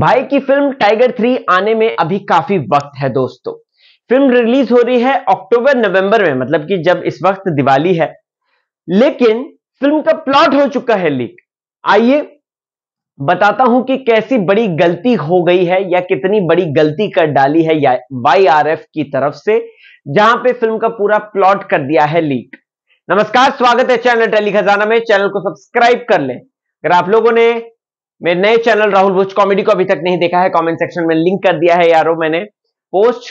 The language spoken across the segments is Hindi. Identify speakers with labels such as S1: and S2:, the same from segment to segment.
S1: भाई की फिल्म टाइगर थ्री आने में अभी काफी वक्त है दोस्तों फिल्म रिलीज हो रही है अक्टूबर नवंबर में मतलब कि जब इस वक्त दिवाली है लेकिन फिल्म का प्लॉट हो चुका है लीक आइए बताता हूं कि कैसी बड़ी गलती हो गई है या कितनी बड़ी गलती कर डाली है वाई आर एफ की तरफ से जहां पे फिल्म का पूरा प्लॉट कर दिया है लीक नमस्कार स्वागत है चैनल टेली खजाना में चैनल को सब्सक्राइब कर लें अगर आप लोगों ने मेरे नए चैनल राहुल भुज कॉमेडी को अभी तक नहीं देखा है कमेंट सेक्शन में लिंक कर दिया है यारो मैंने पोस्ट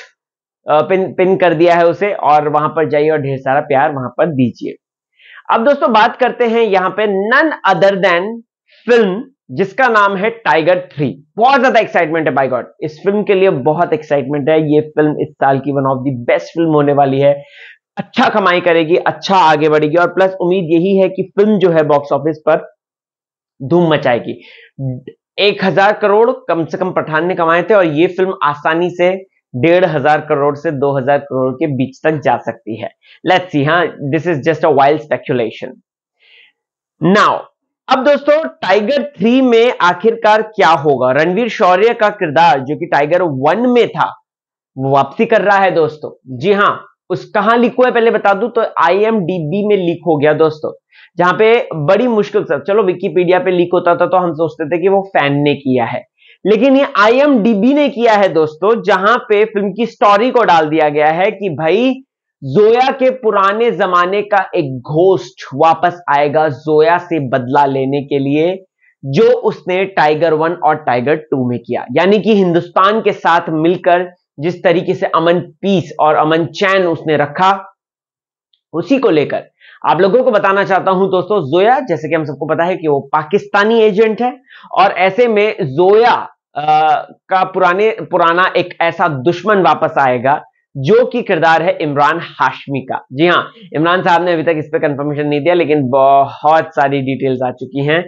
S1: पिन पिन कर दिया है उसे और वहां पर जाइए और ढेर सारा प्यार वहां पर दीजिए अब दोस्तों बात करते हैं यहां पे नन अदर देन फिल्म जिसका नाम है टाइगर थ्री बहुत ज्यादा एक्साइटमेंट है बाई गॉड इस फिल्म के लिए बहुत एक्साइटमेंट है ये फिल्म इस साल की one of the best film होने वाली है अच्छा कमाई करेगी अच्छा आगे बढ़ेगी और प्लस उम्मीद यही है कि फिल्म जो है बॉक्स ऑफिस पर धूम मचाएगी एक हजार करोड़ कम से कम पठान ने कमाए थे और ये फिल्म आसानी से डेढ़ हजार करोड़ से दो हजार करोड़ के बीच तक जा सकती है लेट्स सी हाँ this is just a wild speculation now अब दोस्तों टाइगर थ्री में आखिरकार क्या होगा रणवीर शौर्य का किरदार जो कि टाइगर वन में था वापसी कर रहा है दोस्तों जी हाँ उस कहां लिखो है पहले बता दू तो आई में लीक हो गया दोस्तों जहां पे बड़ी मुश्किल से चलो विकीपीडिया पे लीक होता था तो हम सोचते थे कि वो फैन ने किया है लेकिन ये आई ने किया है दोस्तों जहां पे फिल्म की स्टोरी को डाल दिया गया है कि भाई जोया के पुराने जमाने का एक घोष वापस आएगा जोया से बदला लेने के लिए जो उसने टाइगर वन और टाइगर टू में किया यानी कि हिंदुस्तान के साथ मिलकर जिस तरीके से अमन पीस और अमन चैन उसने रखा उसी को लेकर आप लोगों को बताना चाहता हूं दोस्तों जोया जैसे कि हम सबको पता है कि वो पाकिस्तानी एजेंट है और ऐसे में जोया आ, का पुराने पुराना एक ऐसा दुश्मन वापस आएगा जो कि किरदार है इमरान हाशमी का जी हाँ इमरान साहब ने अभी तक इस पर कंफर्मेशन नहीं दिया लेकिन बहुत सारी डिटेल्स आ चुकी हैं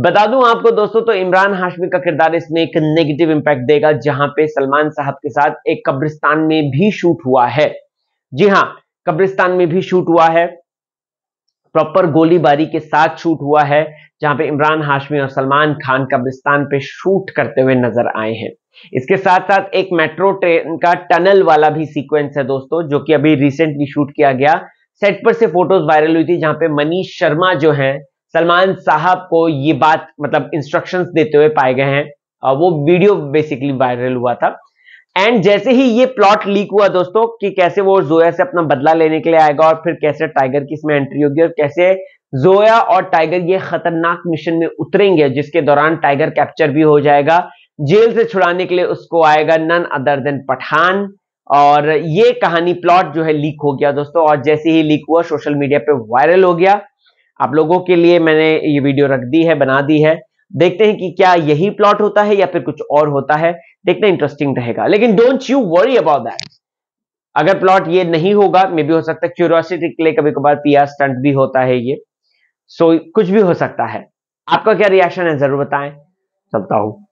S1: बता दूं आपको दोस्तों तो इमरान हाशमी का किरदार इसमें एक नेगेटिव इंपैक्ट देगा जहां पे सलमान साहब के साथ एक कब्रिस्तान में भी शूट हुआ है जी हां कब्रिस्तान में भी शूट हुआ है प्रॉपर गोलीबारी के साथ शूट हुआ है जहां पे इमरान हाशमी और सलमान खान कब्रिस्तान पे शूट करते हुए नजर आए हैं इसके साथ साथ एक मेट्रो ट्रेन का टनल वाला भी सीक्वेंस है दोस्तों जो कि अभी रिसेंटली शूट किया गया सेट पर से फोटोज वायरल हुई थी जहां पे मनीष शर्मा जो है सलमान साहब को ये बात मतलब इंस्ट्रक्शंस देते हुए पाए गए हैं वो वीडियो बेसिकली वायरल हुआ था एंड जैसे ही ये प्लॉट लीक हुआ दोस्तों कि कैसे वो जोया से अपना बदला लेने के लिए आएगा और फिर कैसे टाइगर की इसमें एंट्री होगी और कैसे जोया और टाइगर ये खतरनाक मिशन में उतरेंगे जिसके दौरान टाइगर कैप्चर भी हो जाएगा जेल से छुड़ाने के लिए उसको आएगा नन अदर देन पठान और ये कहानी प्लॉट जो है लीक हो गया दोस्तों और जैसे ही लीक हुआ सोशल मीडिया पे वायरल हो गया आप लोगों के लिए मैंने ये वीडियो रख दी है बना दी है देखते हैं कि क्या यही प्लॉट होता है या फिर कुछ और होता है देखना इंटरेस्टिंग रहेगा लेकिन don't you worry about that अगर प्लॉट ये नहीं होगा मे भी हो सकता है क्यूरोसिटी के लिए कभी कभार पीआर स्टंट भी होता है ये सो so, कुछ भी हो सकता है आपका क्या रिएक्शन है जरूर बताएं चलता हूं